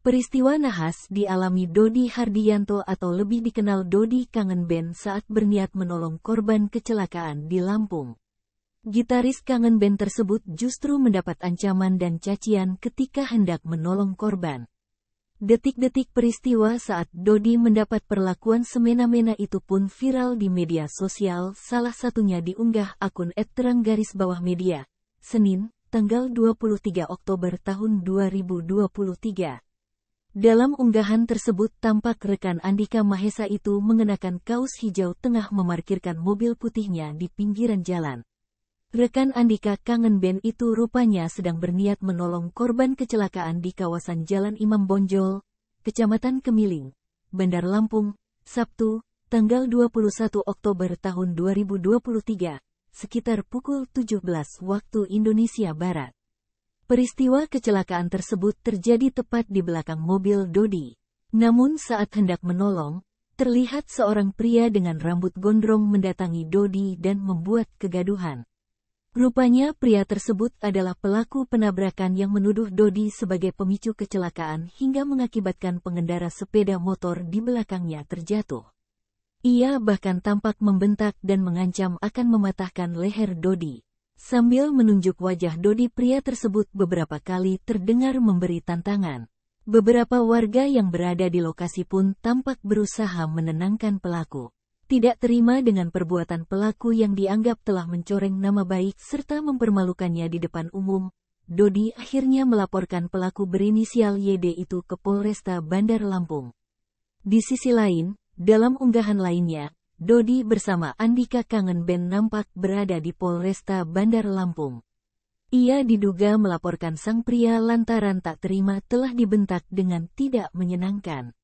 Peristiwa nahas dialami Dodi Hardianto atau lebih dikenal Dodi Kangen Band saat berniat menolong korban kecelakaan di Lampung. Gitaris Kangen Band tersebut justru mendapat ancaman dan cacian ketika hendak menolong korban. Detik-detik peristiwa saat Dodi mendapat perlakuan semena-mena itu pun viral di media sosial, salah satunya diunggah akun @terang garis bawah media, Senin, tanggal 23 Oktober tahun 2023. Dalam unggahan tersebut tampak rekan Andika Mahesa itu mengenakan kaos hijau tengah memarkirkan mobil putihnya di pinggiran jalan. Rekan Andika Kangen Ben itu rupanya sedang berniat menolong korban kecelakaan di kawasan Jalan Imam Bonjol, Kecamatan Kemiling, Bandar Lampung, Sabtu, tanggal 21 Oktober tahun 2023, sekitar pukul 17 waktu Indonesia Barat. Peristiwa kecelakaan tersebut terjadi tepat di belakang mobil Dodi. Namun saat hendak menolong, terlihat seorang pria dengan rambut gondrong mendatangi Dodi dan membuat kegaduhan. Rupanya pria tersebut adalah pelaku penabrakan yang menuduh Dodi sebagai pemicu kecelakaan hingga mengakibatkan pengendara sepeda motor di belakangnya terjatuh. Ia bahkan tampak membentak dan mengancam akan mematahkan leher Dodi. Sambil menunjuk wajah Dodi pria tersebut beberapa kali terdengar memberi tantangan. Beberapa warga yang berada di lokasi pun tampak berusaha menenangkan pelaku. Tidak terima dengan perbuatan pelaku yang dianggap telah mencoreng nama baik serta mempermalukannya di depan umum, Dodi akhirnya melaporkan pelaku berinisial YD itu ke Polresta Bandar Lampung. Di sisi lain, dalam unggahan lainnya, Dodi bersama Andika Kangen Ben nampak berada di Polresta Bandar Lampung. Ia diduga melaporkan sang pria lantaran tak terima telah dibentak dengan tidak menyenangkan.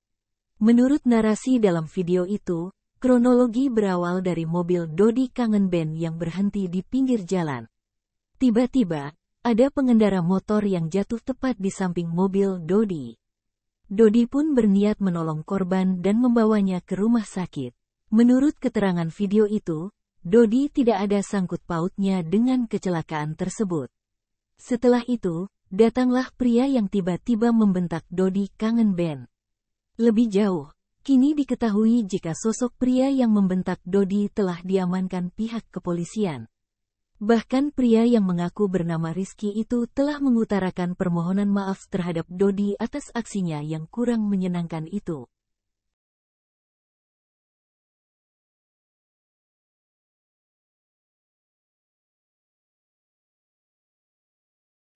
Menurut narasi dalam video itu, kronologi berawal dari mobil Dodi Kangen Ben yang berhenti di pinggir jalan. Tiba-tiba, ada pengendara motor yang jatuh tepat di samping mobil Dodi. Dodi pun berniat menolong korban dan membawanya ke rumah sakit. Menurut keterangan video itu, Dodi tidak ada sangkut pautnya dengan kecelakaan tersebut. Setelah itu, datanglah pria yang tiba-tiba membentak Dodi kangen Ben. Lebih jauh, kini diketahui jika sosok pria yang membentak Dodi telah diamankan pihak kepolisian. Bahkan pria yang mengaku bernama Rizky itu telah mengutarakan permohonan maaf terhadap Dodi atas aksinya yang kurang menyenangkan itu.